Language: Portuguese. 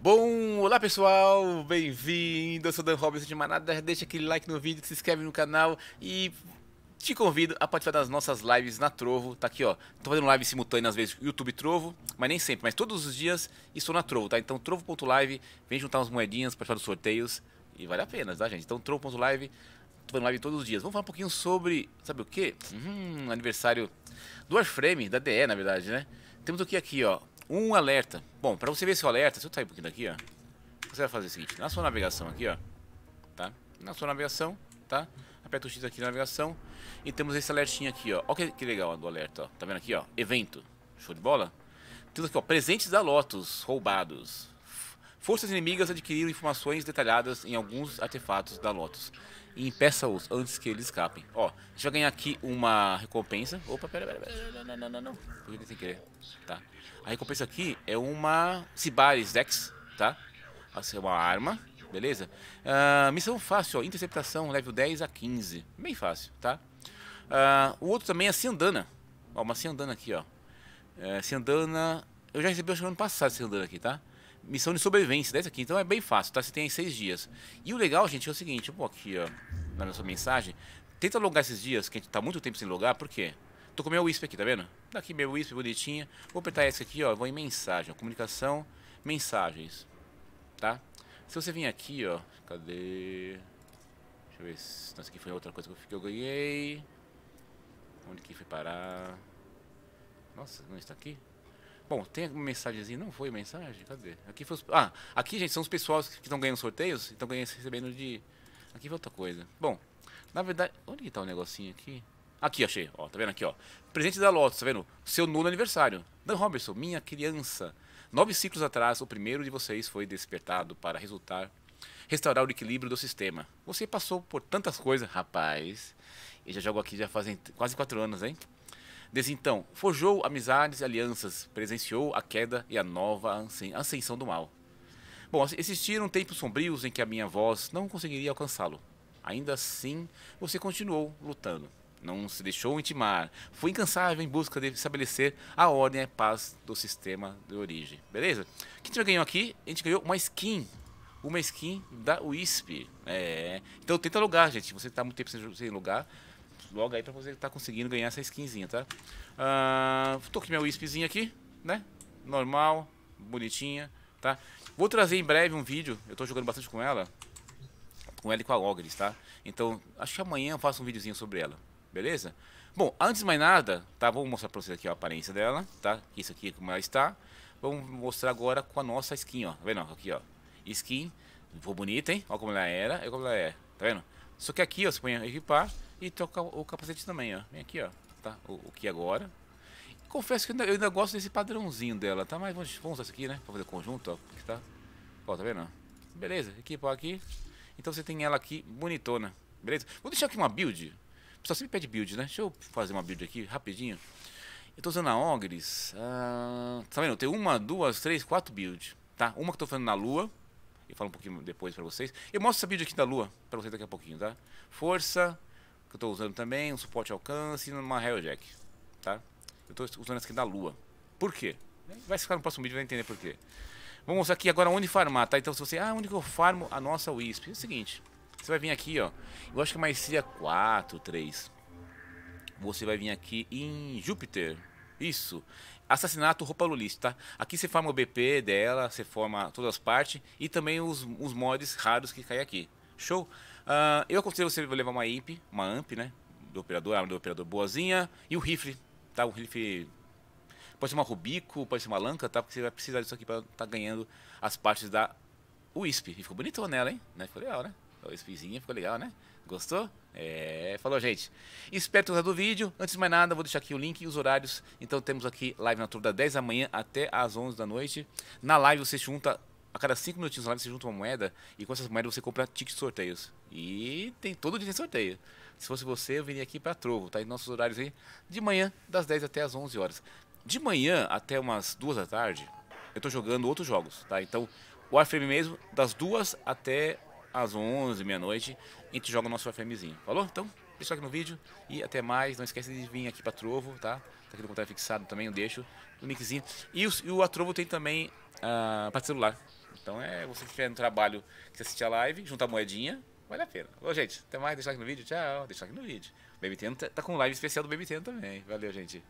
Bom, olá pessoal, bem-vindo, eu sou Dan Robson de Manada. deixa aquele like no vídeo, se inscreve no canal e te convido a participar das nossas lives na Trovo, tá aqui ó, tô fazendo live simultânea às vezes YouTube Trovo, mas nem sempre, mas todos os dias estou na Trovo, tá? Então trovo.live, vem juntar umas moedinhas, participar dos sorteios e vale a pena, tá gente? Então trovo.live, tô fazendo live todos os dias. Vamos falar um pouquinho sobre, sabe o que? Hum, aniversário do Warframe, da DE na verdade, né? Temos o que aqui ó, um alerta. Bom, para você ver esse alerta, se eu sair um pouquinho daqui, ó. Você vai fazer o seguinte, na sua navegação aqui, ó. Tá? Na sua navegação, tá? Aperta o X aqui na navegação. E temos esse alertinho aqui, ó. Olha que, que legal ó, do alerta, ó. Tá vendo aqui, ó? Evento. Show de bola? Temos aqui, ó. Presentes da Lotus roubados. Forças inimigas adquiriram informações detalhadas em alguns artefatos da Lotus. E impeça-os antes que eles escapem. Ó, a gente vai ganhar aqui uma recompensa. Opa, pera, pera, pera. Não, não, não, não. tem sem querer. Tá. A recompensa aqui é uma Cibaris Dex, tá? Essa é uma arma, beleza? Uh, missão fácil, ó. Interceptação, level 10 a 15. Bem fácil, tá? Uh, o outro também é Sandana. Ó, uma Sandana aqui, ó. É, Sandana... Eu já recebi o que ano passado Sandana aqui, tá? missão de sobrevivência, dessa aqui. Então é bem fácil, tá? Você tem aí seis dias. E o legal, gente, é o seguinte, vou aqui, ó, na nossa mensagem. Tenta logar esses dias, que a gente tá muito tempo sem logar, por quê? Tô com meu Wisp aqui, tá vendo? daqui tá meu Wisp bonitinha. Vou apertar esse aqui, ó, vou em mensagem, ó, comunicação, mensagens, tá? Se você vir aqui, ó, cadê... Deixa eu ver se... Nossa, aqui foi outra coisa que eu ganhei. Onde que foi parar? Nossa, não está aqui? Bom, tem alguma mensagem Não foi mensagem? Cadê? Aqui foi os... Ah, aqui, gente, são os pessoais que estão ganhando sorteios, estão ganhando, recebendo de... Aqui foi outra coisa. Bom, na verdade... Onde que tá o negocinho aqui? Aqui, achei. Ó, tá vendo aqui, ó. Presente da Lotus, tá vendo? Seu nono aniversário. Dan Robertson, minha criança. Nove ciclos atrás, o primeiro de vocês foi despertado para resultar... Restaurar o equilíbrio do sistema. Você passou por tantas coisas, rapaz. Eu já jogo aqui já fazem quase quatro anos, hein? Desde então, forjou amizades e alianças, presenciou a queda e a nova ascensão do mal. Bom, existiram tempos sombrios em que a minha voz não conseguiria alcançá-lo. Ainda assim, você continuou lutando. Não se deixou intimar. Foi incansável em busca de estabelecer a ordem e a paz do sistema de origem. Beleza? O que a gente ganhou aqui? A gente ganhou uma skin. Uma skin da Wisp. É. Então tenta lugar, gente. Você está muito tempo sem lugar logo aí pra você estar tá conseguindo ganhar essa skinzinha, tá? Uh, tô com minha wispzinha aqui, né? Normal, bonitinha, tá? Vou trazer em breve um vídeo, eu tô jogando bastante com ela, com ela e com a Ogres, tá? Então, acho que amanhã eu faço um videozinho sobre ela, beleza? Bom, antes de mais nada, tá? Vou mostrar pra vocês aqui a aparência dela, tá? Isso aqui é como ela está. Vamos mostrar agora com a nossa skin, ó. Tá vendo? Aqui, ó. Skin, ficou bonita, hein? Olha como ela era e é como ela é, tá vendo? Só que aqui, ó, você põe equipar, e trocar o capacete também, ó. Vem aqui, ó. Tá, o, o que agora. E confesso que eu ainda, eu ainda, gosto desse padrãozinho dela, tá? Mas vamos, vamos usar isso aqui, né? Pra fazer conjunto, ó. Que tá... Ó, tá vendo? Beleza, Equipa aqui. Então você tem ela aqui bonitona, beleza? Vou deixar aqui uma build. O pessoal sempre pede build, né? Deixa eu fazer uma build aqui, rapidinho. Eu tô usando a Ogres. Ah, tá vendo? Tem uma, duas, três, quatro builds, tá? Uma que eu tô fazendo na lua. Eu falo um pouquinho depois pra vocês. Eu mostro essa build aqui da lua pra vocês daqui a pouquinho, tá? Força, que eu estou usando também, um suporte alcance e uma Railjack, tá? Eu estou usando essa aqui da Lua. Por quê? Vai ficar no próximo vídeo, vai entender por quê. Vamos mostrar aqui agora onde farmar, tá? Então se você... Ah, onde que eu farmo a nossa Wisp? É o seguinte, você vai vir aqui, ó. Eu acho que é cia 4, 3. Você vai vir aqui em Júpiter. Isso. Assassinato roupa lulista, tá? Aqui você forma o BP dela, você forma todas as partes e também os, os mods raros que caem aqui. Show? Uh, eu aconselho você a levar uma imp, uma amp, né? Do operador, arma do operador boazinha. E o rifle, tá? O rifle pode ser uma Rubico, pode ser uma Lanca, tá? Porque você vai precisar disso aqui pra tá ganhando as partes da Wisp. E ficou bonitona nela, hein? Né? Ficou legal, né? A Wispzinha ficou legal, né? Gostou? É, falou, gente. Espero ter gostado do vídeo. Antes de mais nada, vou deixar aqui o link e os horários. Então temos aqui live na turma das 10 da manhã até as 11 da noite. Na live você junta a cada 5 minutinhos lá você junta uma moeda e com essas moedas você compra tickets de sorteios. E tem todo dia tem sorteio. Se fosse você, eu viria aqui para Trovo, tá? Em nossos horários aí, de manhã, das 10 até as 11 horas. De manhã até umas 2 da tarde, eu tô jogando outros jogos, tá? Então, o Warframe mesmo, das 2 até as 11, meia-noite, a gente joga o nosso Warframezinho. Falou? Então, deixa aqui no vídeo e até mais. Não esquece de vir aqui para Trovo, tá? Tá aqui no contato fixado também, eu deixo. O linkzinho. E o, e o Atrovo tem também uh, ah, para celular. Então é, você que quer no trabalho, que assistir a live, junta a moedinha, vale a pena. Ô, gente, até mais, deixa like no vídeo, tchau, deixa like no vídeo. O BBTN tá, tá com live especial do BBTN também. Valeu, gente.